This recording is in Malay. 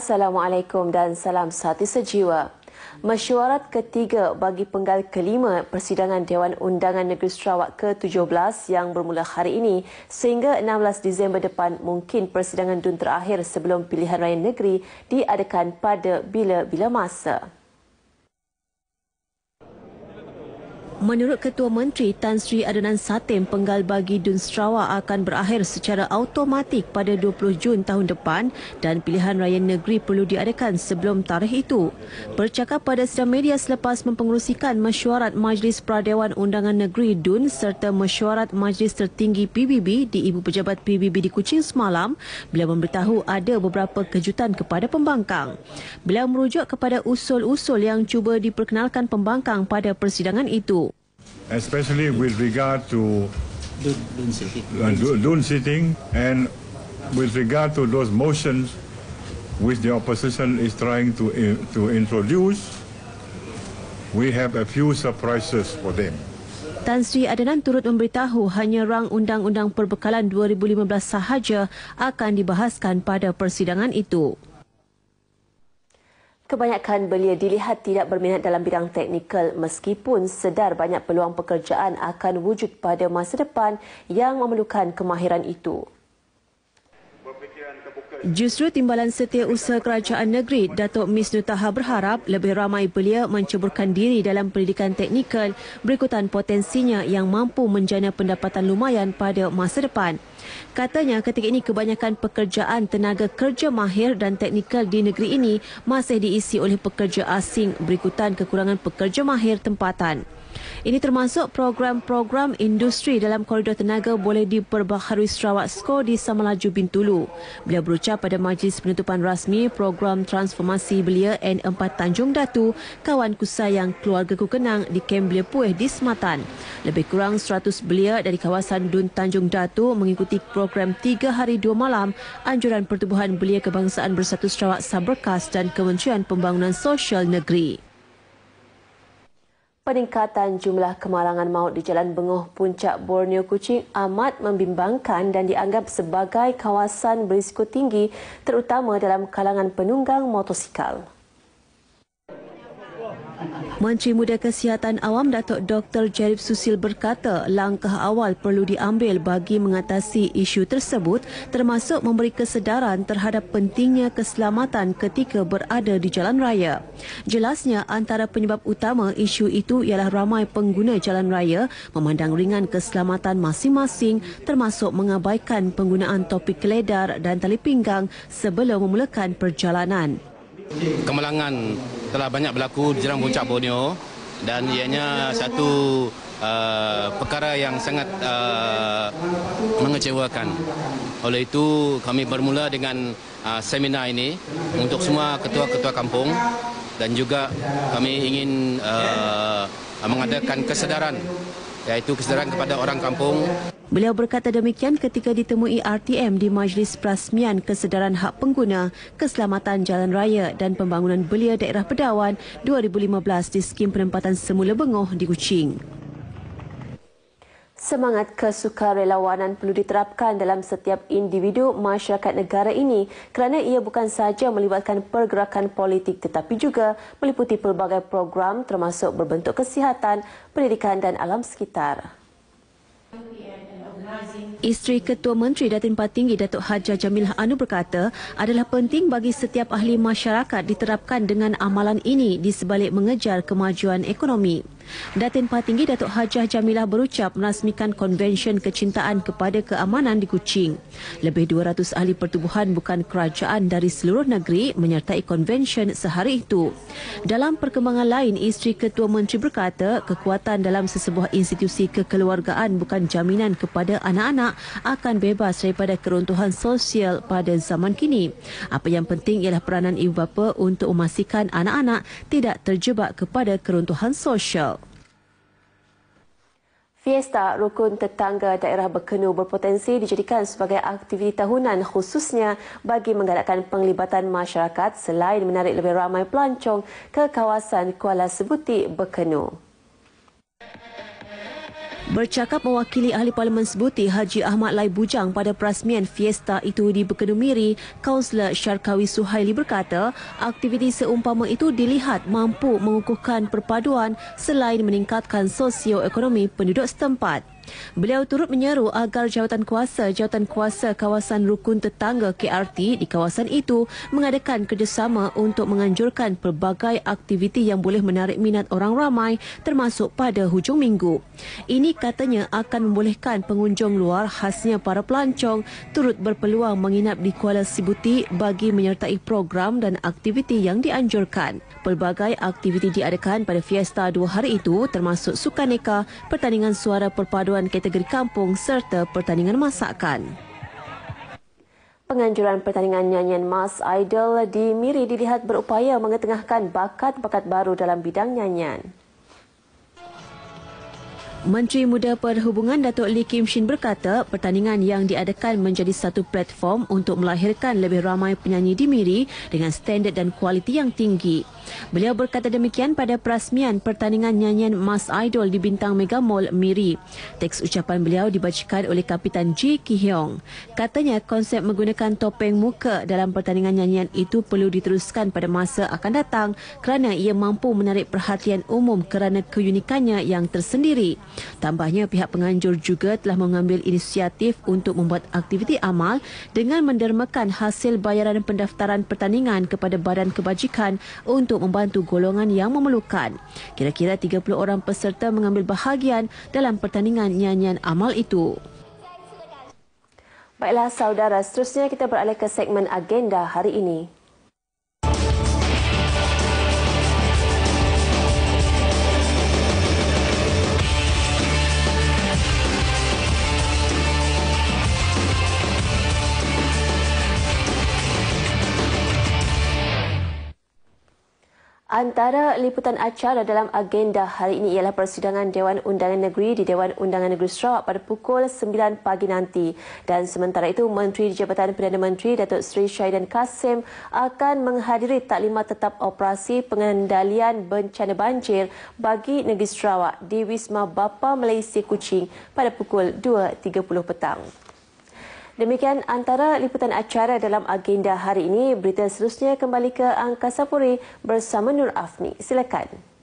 Assalamualaikum dan salam sehati sejiwa. Mesyuarat ketiga bagi penggal kelima Persidangan Dewan Undangan Negeri Sarawak ke-17 yang bermula hari ini sehingga 16 Disember depan mungkin persidangan dun terakhir sebelum pilihan raya negeri diadakan pada bila-bila masa. Menurut Ketua Menteri Tan Sri Adnan Satim, penggal bagi Dun Sarawak akan berakhir secara automatik pada 20 Jun tahun depan dan pilihan raya negeri perlu diadakan sebelum tarikh itu. Bercakap pada sedang media selepas mempengerusikan mesyuarat Majlis Pradewan Undangan Negeri Dun serta mesyuarat Majlis Tertinggi PBB di Ibu Pejabat PBB di Kuching semalam, beliau memberitahu ada beberapa kejutan kepada pembangkang. Beliau merujuk kepada usul-usul yang cuba diperkenalkan pembangkang pada persidangan itu especially with regard to Dun, Dun, sitting. Uh, Dun sitting and with regard to those motions which the opposition is trying to, in, to introduce, we have a few surprises for them. Tan Sri Adenan turut memberitahu hanya rang Undang-Undang Perbekalan 2015 sahaja akan dibahaskan pada persidangan itu. Kebanyakan belia dilihat tidak berminat dalam bidang teknikal meskipun sedar banyak peluang pekerjaan akan wujud pada masa depan yang memerlukan kemahiran itu. Justru timbalan setiausaha kerajaan negeri, Datuk Miss Nutaha berharap lebih ramai belia menceburkan diri dalam pendidikan teknikal berikutan potensinya yang mampu menjana pendapatan lumayan pada masa depan. Katanya ketika ini kebanyakan pekerjaan tenaga kerja mahir dan teknikal di negeri ini masih diisi oleh pekerja asing berikutan kekurangan pekerja mahir tempatan. Ini termasuk program-program industri dalam koridor tenaga boleh diperbaharui Sarawak SCO di Samalaju Bintulu. Beliau berucap pada majlis penutupan rasmi program transformasi belia N4 Tanjung Datu, kawan ku sayang keluarga ku kenang di Kem Belia Puih di Sematan. Lebih kurang 100 belia dari kawasan Dun Tanjung Datu mengikuti program 3 hari 2 malam Anjuran Pertubuhan Belia Kebangsaan Bersatu Sarawak Saberkas dan Kementerian Pembangunan Sosial Negeri peningkatan jumlah kemalangan maut di Jalan Bengoh Puncak Borneo Kuching amat membimbangkan dan dianggap sebagai kawasan berisiko tinggi terutama dalam kalangan penunggang motosikal. Menteri Muda Kesihatan Awam Datuk Dr. Jarif Susil berkata langkah awal perlu diambil bagi mengatasi isu tersebut termasuk memberi kesedaran terhadap pentingnya keselamatan ketika berada di jalan raya. Jelasnya antara penyebab utama isu itu ialah ramai pengguna jalan raya memandang ringan keselamatan masing-masing termasuk mengabaikan penggunaan topi keledar dan tali pinggang sebelum memulakan perjalanan. Kemalangan telah banyak berlaku di jalan puncak Borneo dan ianya satu uh, perkara yang sangat uh, mengecewakan. Oleh itu kami bermula dengan uh, seminar ini untuk semua ketua-ketua kampung dan juga kami ingin uh, mengadakan kesedaran iaitu kesedaran kepada orang kampung. Beliau berkata demikian ketika ditemui RTM di Majlis Perasmian Kesedaran Hak Pengguna Keselamatan Jalan Raya dan Pembangunan Belia Daerah Pedawan 2015 di Skim Penempatan Semula Bengoh di Kuching. Semangat kesukarelawanan perlu diterapkan dalam setiap individu masyarakat negara ini kerana ia bukan sahaja melibatkan pergerakan politik tetapi juga meliputi pelbagai program termasuk berbentuk kesihatan, pendidikan dan alam sekitar. Isteri Ketua Menteri Datin Patinggi Datuk Haja Jamilah Anu berkata adalah penting bagi setiap ahli masyarakat diterapkan dengan amalan ini di sebalik mengejar kemajuan ekonomi. Datin Pahatinggi Datuk Hajah Jamilah berucap merasmikan konvensyen kecintaan kepada keamanan di Kuching. Lebih 200 ahli pertubuhan bukan kerajaan dari seluruh negeri menyertai konvensyen sehari itu. Dalam perkembangan lain, isteri Ketua Menteri berkata kekuatan dalam sesebuah institusi kekeluargaan bukan jaminan kepada anak-anak akan bebas daripada keruntuhan sosial pada zaman kini. Apa yang penting ialah peranan ibu bapa untuk memastikan anak-anak tidak terjebak kepada keruntuhan sosial. Fiesta Rukun Tetangga Daerah Bekenu berpotensi dijadikan sebagai aktiviti tahunan khususnya bagi menggalakkan penglibatan masyarakat selain menarik lebih ramai pelancong ke kawasan Kuala Sebuti Bekenu. Bercakap mewakili Ahli Parlimen Sebuti Haji Ahmad Lai Bujang pada perasmian fiesta itu di Bekedumiri, Kaunselor Syarkawi Suhaili berkata, aktiviti seumpama itu dilihat mampu mengukuhkan perpaduan selain meningkatkan sosioekonomi penduduk setempat. Beliau turut menyeru agar jawatan kuasa jawatan kuasa kawasan rukun tetangga KRT di kawasan itu mengadakan kerjasama untuk menganjurkan pelbagai aktiviti yang boleh menarik minat orang ramai termasuk pada hujung minggu. Ini katanya akan membolehkan pengunjung luar khasnya para pelancong turut berpeluang menginap di Kuala Sibuti bagi menyertai program dan aktiviti yang dianjurkan. Pelbagai aktiviti diadakan pada fiesta dua hari itu termasuk sukaneka, pertandingan suara perpaduan kejohanan kategori kampung serta pertandingan masakan. Penganjuran pertandingan nyanyian Mas Idol di Miri dilihat berupaya mengetengahkan bakat-bakat baru dalam bidang nyanyian. Menteri Muda Perhubungan Datuk Lee Kim Shin berkata pertandingan yang diadakan menjadi satu platform untuk melahirkan lebih ramai penyanyi di Miri dengan standard dan kualiti yang tinggi. Beliau berkata demikian pada perasmian pertandingan nyanyian Mas Idol di Bintang Mega Mall Miri. Teks ucapan beliau dibacakan oleh Kapitan Ji Ki Hyong. Katanya konsep menggunakan topeng muka dalam pertandingan nyanyian itu perlu diteruskan pada masa akan datang kerana ia mampu menarik perhatian umum kerana keunikannya yang tersendiri. Tambahnya pihak penganjur juga telah mengambil inisiatif untuk membuat aktiviti amal dengan mendermakan hasil bayaran pendaftaran pertandingan kepada Badan Kebajikan untuk membantu golongan yang memerlukan. Kira-kira 30 orang peserta mengambil bahagian dalam pertandingan nyanyian amal itu. Baiklah saudara, seterusnya kita beralih ke segmen agenda hari ini. antara liputan acara dalam agenda hari ini ialah persidangan Dewan Undangan Negeri di Dewan Undangan Negeri Sarawak pada pukul 9 pagi nanti. Dan sementara itu, Menteri Jabatan Perdana Menteri Datuk Seri Syahidan Kasim akan menghadiri taklimat tetap operasi pengendalian bencana banjir bagi Negeri Sarawak di Wisma Bapa Malaysia Kuching pada pukul 2.30 petang. Demikian antara liputan acara dalam agenda hari ini. Berita seterusnya kembali ke Angkasa Puri bersama Nur Afni. Silakan.